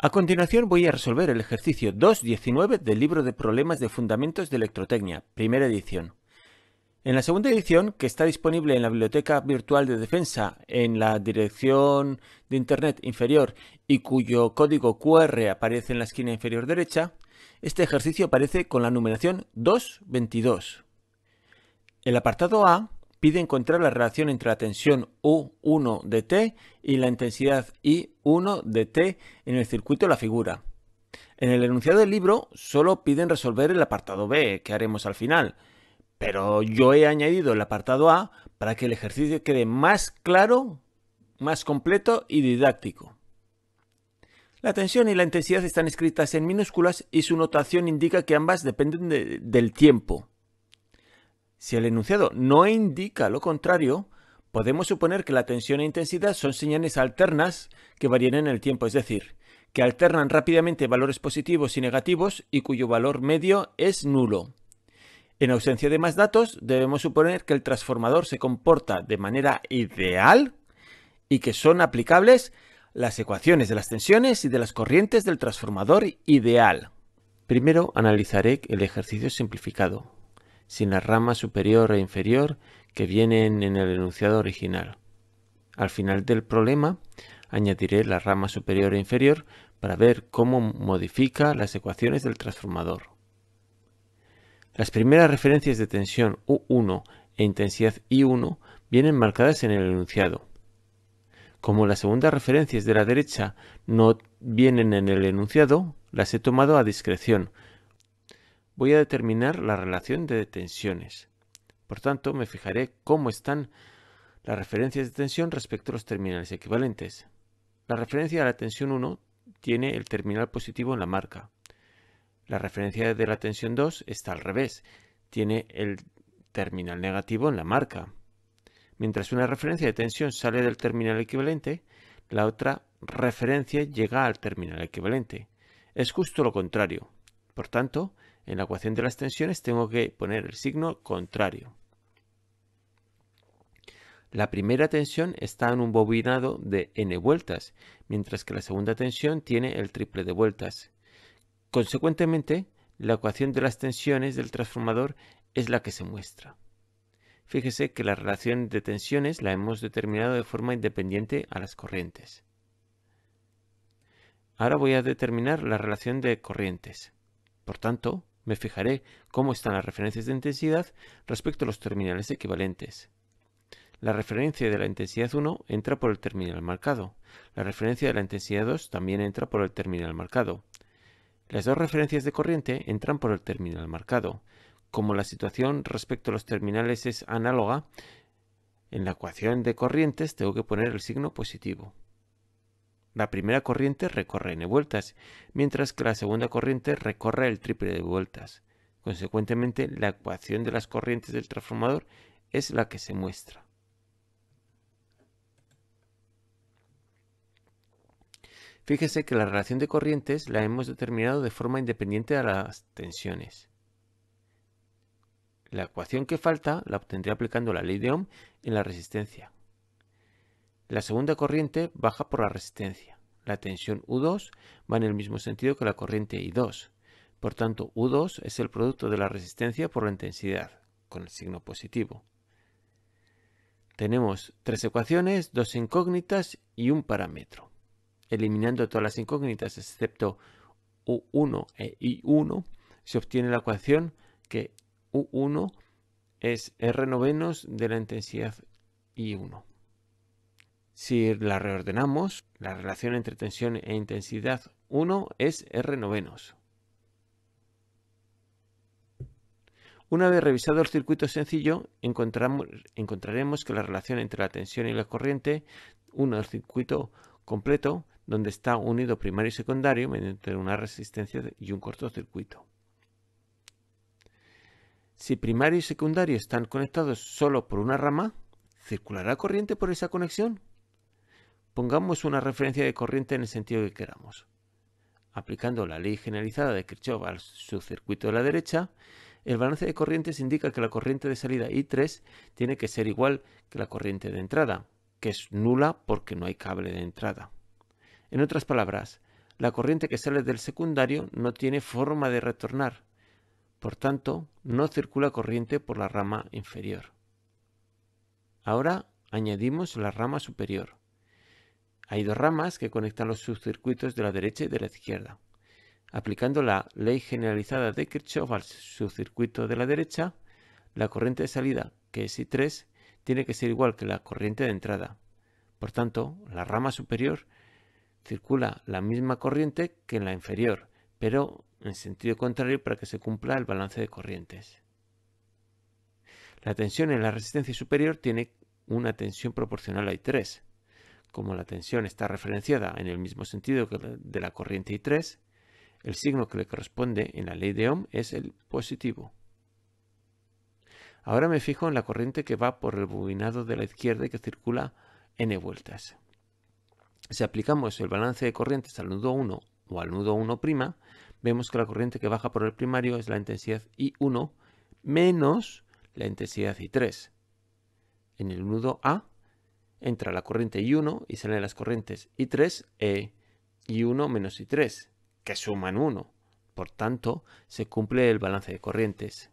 A continuación voy a resolver el ejercicio 2.19 del libro de problemas de fundamentos de electrotecnia, primera edición. En la segunda edición, que está disponible en la biblioteca virtual de defensa en la dirección de internet inferior y cuyo código QR aparece en la esquina inferior derecha, este ejercicio aparece con la numeración 2.22. El apartado A pide encontrar la relación entre la tensión U1 de T y la intensidad I1 de T en el circuito de la figura. En el enunciado del libro solo piden resolver el apartado B, que haremos al final, pero yo he añadido el apartado A para que el ejercicio quede más claro, más completo y didáctico. La tensión y la intensidad están escritas en minúsculas y su notación indica que ambas dependen del tiempo. Si el enunciado no indica lo contrario, podemos suponer que la tensión e intensidad son señales alternas que varían en el tiempo, es decir, que alternan rápidamente valores positivos y negativos y cuyo valor medio es nulo. En ausencia de más datos, debemos suponer que el transformador se comporta de manera ideal y que son aplicables las ecuaciones de las tensiones y de las corrientes del transformador ideal. Primero analizaré el ejercicio simplificado sin la rama superior e inferior que vienen en el enunciado original. Al final del problema añadiré la rama superior e inferior para ver cómo modifica las ecuaciones del transformador. Las primeras referencias de tensión U1 e intensidad I1 vienen marcadas en el enunciado. Como las segundas referencias de la derecha no vienen en el enunciado, las he tomado a discreción, voy a determinar la relación de tensiones. Por tanto, me fijaré cómo están las referencias de tensión respecto a los terminales equivalentes. La referencia de la tensión 1 tiene el terminal positivo en la marca. La referencia de la tensión 2 está al revés, tiene el terminal negativo en la marca. Mientras una referencia de tensión sale del terminal equivalente, la otra referencia llega al terminal equivalente. Es justo lo contrario. Por tanto, en la ecuación de las tensiones tengo que poner el signo contrario. La primera tensión está en un bobinado de n vueltas, mientras que la segunda tensión tiene el triple de vueltas. Consecuentemente, la ecuación de las tensiones del transformador es la que se muestra. Fíjese que la relación de tensiones la hemos determinado de forma independiente a las corrientes. Ahora voy a determinar la relación de corrientes. Por tanto, me fijaré cómo están las referencias de intensidad respecto a los terminales equivalentes. La referencia de la intensidad 1 entra por el terminal marcado. La referencia de la intensidad 2 también entra por el terminal marcado. Las dos referencias de corriente entran por el terminal marcado. Como la situación respecto a los terminales es análoga, en la ecuación de corrientes tengo que poner el signo positivo. La primera corriente recorre n vueltas, mientras que la segunda corriente recorre el triple de vueltas. Consecuentemente, la ecuación de las corrientes del transformador es la que se muestra. Fíjese que la relación de corrientes la hemos determinado de forma independiente a las tensiones. La ecuación que falta la obtendría aplicando la ley de Ohm en la resistencia. La segunda corriente baja por la resistencia. La tensión U2 va en el mismo sentido que la corriente I2. Por tanto, U2 es el producto de la resistencia por la intensidad, con el signo positivo. Tenemos tres ecuaciones, dos incógnitas y un parámetro. Eliminando todas las incógnitas excepto U1 e I1, se obtiene la ecuación que U1 es R novenos de la intensidad I1. Si la reordenamos, la relación entre tensión e intensidad 1 es R novenos. Una vez revisado el circuito sencillo, encontraremos que la relación entre la tensión y la corriente 1 del circuito completo, donde está unido primario y secundario mediante una resistencia y un cortocircuito. Si primario y secundario están conectados solo por una rama, ¿circulará corriente por esa conexión? Pongamos una referencia de corriente en el sentido que queramos. Aplicando la ley generalizada de Kirchhoff al subcircuito de la derecha, el balance de corrientes indica que la corriente de salida I3 tiene que ser igual que la corriente de entrada, que es nula porque no hay cable de entrada. En otras palabras, la corriente que sale del secundario no tiene forma de retornar, por tanto, no circula corriente por la rama inferior. Ahora añadimos la rama superior. Hay dos ramas que conectan los subcircuitos de la derecha y de la izquierda. Aplicando la ley generalizada de Kirchhoff al subcircuito de la derecha, la corriente de salida, que es I3, tiene que ser igual que la corriente de entrada. Por tanto, la rama superior circula la misma corriente que en la inferior, pero en sentido contrario para que se cumpla el balance de corrientes. La tensión en la resistencia superior tiene una tensión proporcional a I3, como la tensión está referenciada en el mismo sentido que de la corriente I3, el signo que le corresponde en la ley de Ohm es el positivo. Ahora me fijo en la corriente que va por el bobinado de la izquierda y que circula n vueltas. Si aplicamos el balance de corrientes al nudo 1 o al nudo 1', vemos que la corriente que baja por el primario es la intensidad I1 menos la intensidad I3. En el nudo A entra la corriente I1 y salen las corrientes I3 e I1 menos I3, que suman 1. Por tanto, se cumple el balance de corrientes.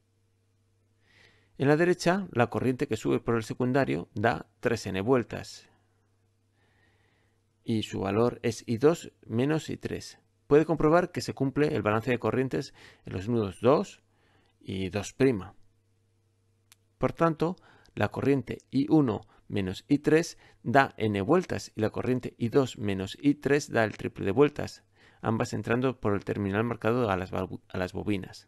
En la derecha, la corriente que sube por el secundario da 3n vueltas. Y su valor es I2 menos I3. Puede comprobar que se cumple el balance de corrientes en los nudos 2 y 2'. Por tanto, la corriente I1 menos I3 da n vueltas y la corriente I2 menos I3 da el triple de vueltas, ambas entrando por el terminal marcado a las, a las bobinas.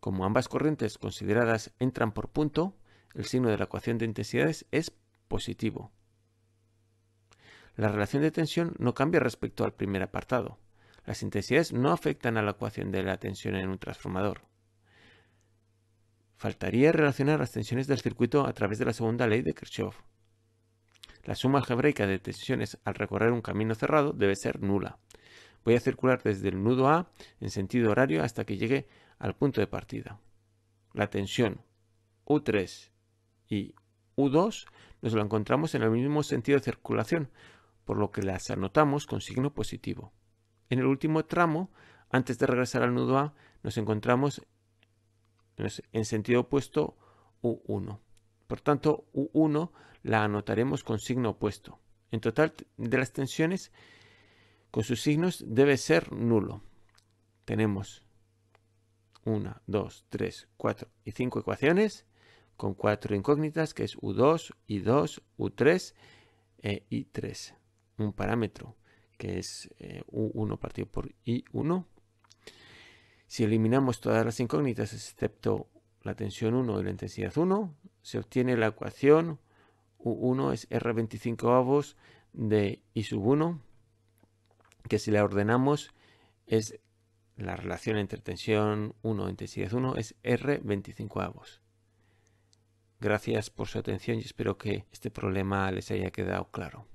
Como ambas corrientes consideradas entran por punto, el signo de la ecuación de intensidades es positivo. La relación de tensión no cambia respecto al primer apartado. Las intensidades no afectan a la ecuación de la tensión en un transformador faltaría relacionar las tensiones del circuito a través de la segunda ley de Kirchhoff. La suma algebraica de tensiones al recorrer un camino cerrado debe ser nula. Voy a circular desde el nudo A en sentido horario hasta que llegue al punto de partida. La tensión U3 y U2 nos la encontramos en el mismo sentido de circulación, por lo que las anotamos con signo positivo. En el último tramo, antes de regresar al nudo A, nos encontramos en sentido opuesto, U1. Por tanto, U1 la anotaremos con signo opuesto. En total de las tensiones, con sus signos debe ser nulo. Tenemos 1, 2, 3, 4 y 5 ecuaciones con 4 incógnitas que es U2, I2, U3 e I3. Un parámetro que es eh, U1 partido por I1 si eliminamos todas las incógnitas excepto la tensión 1 y la intensidad 1, se obtiene la ecuación U1 es R25 avos de I 1, que si la ordenamos es la relación entre tensión 1 e intensidad 1 es R25 avos. Gracias por su atención y espero que este problema les haya quedado claro.